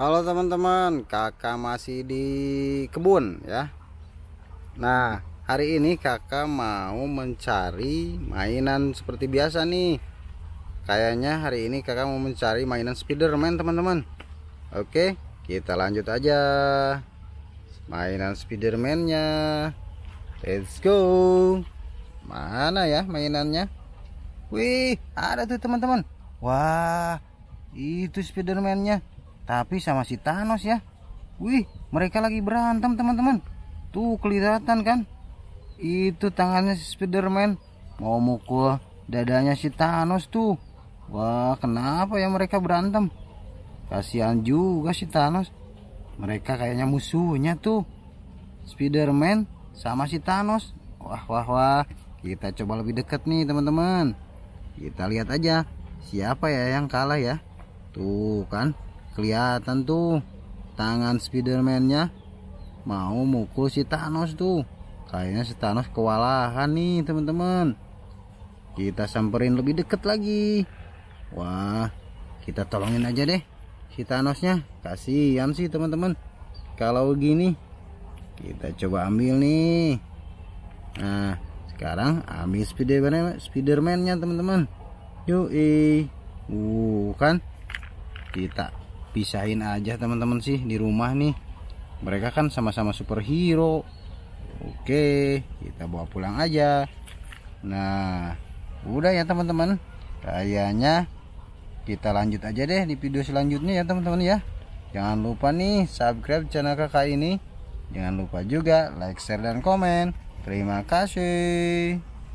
Halo teman-teman, kakak masih di kebun ya. Nah, hari ini kakak mau mencari mainan seperti biasa nih. Kayaknya hari ini kakak mau mencari mainan Spiderman teman-teman. Oke, kita lanjut aja. Mainan Spiderman-nya. Let's go. Mana ya mainannya? Wih, ada tuh teman-teman. Wah, itu Spiderman-nya tapi sama si Thanos ya. Wih, mereka lagi berantem teman-teman. Tuh kelihatan kan? Itu tangannya si Spiderman mau mukul dadanya si Thanos tuh. Wah, kenapa ya mereka berantem? Kasihan juga si Thanos. Mereka kayaknya musuhnya tuh. Spiderman sama si Thanos. Wah, wah, wah. Kita coba lebih dekat nih teman-teman. Kita lihat aja siapa ya yang kalah ya. Tuh kan, kelihatan tuh tangan Spiderman-nya mau mukul si Thanos tuh kayaknya si Thanos kewalahan nih teman-teman kita samperin lebih deket lagi wah kita tolongin aja deh si Thanosnya kasihan sih teman-teman kalau gini kita coba ambil nih nah sekarang ambil Spiderman Spiderman-nya teman-teman yuk uh kan kita pisahin aja teman-teman sih di rumah nih mereka kan sama-sama superhero oke kita bawa pulang aja nah udah ya teman-teman kayaknya kita lanjut aja deh di video selanjutnya ya teman-teman ya jangan lupa nih subscribe channel kakak ini jangan lupa juga like share dan komen terima kasih